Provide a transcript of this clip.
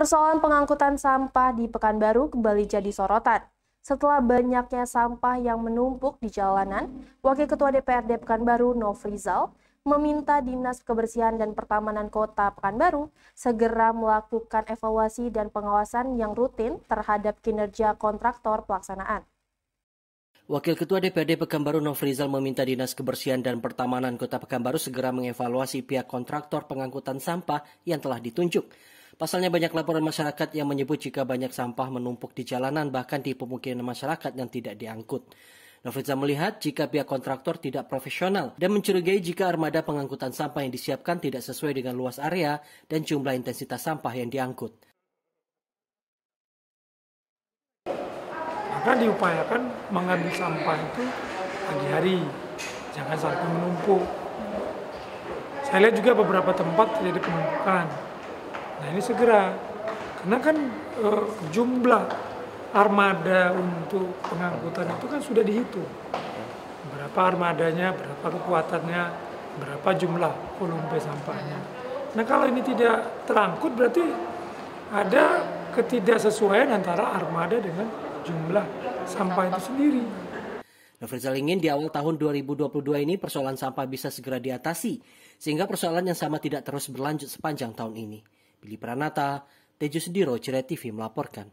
Persoalan pengangkutan sampah di Pekanbaru kembali jadi sorotan. Setelah banyaknya sampah yang menumpuk di jalanan, Wakil Ketua DPRD Pekanbaru Nofrizal meminta Dinas Kebersihan dan Pertamanan Kota Pekanbaru segera melakukan evaluasi dan pengawasan yang rutin terhadap kinerja kontraktor pelaksanaan. Wakil Ketua DPRD Pekanbaru Nofrizal meminta Dinas Kebersihan dan Pertamanan Kota Pekanbaru segera mengevaluasi pihak kontraktor pengangkutan sampah yang telah ditunjuk. Pasalnya banyak laporan masyarakat yang menyebut jika banyak sampah menumpuk di jalanan bahkan di pemukiman masyarakat yang tidak diangkut. Noviza melihat jika pihak kontraktor tidak profesional dan mencurigai jika armada pengangkutan sampah yang disiapkan tidak sesuai dengan luas area dan jumlah intensitas sampah yang diangkut. Maka diupayakan mengambil sampah itu pagi hari, jangan sampai menumpuk. Saya lihat juga beberapa tempat terjadi penumpukan, Nah ini segera, karena kan e, jumlah armada untuk pengangkutan itu kan sudah dihitung. Berapa armadanya, berapa kekuatannya, berapa jumlah volume sampahnya. Nah kalau ini tidak terangkut berarti ada ketidaksesuaian antara armada dengan jumlah sampah itu sendiri. Nofrizal ingin di awal tahun 2022 ini persoalan sampah bisa segera diatasi, sehingga persoalan yang sama tidak terus berlanjut sepanjang tahun ini. Billy Pranata, Tejo Sudiro, Cire TV melaporkan.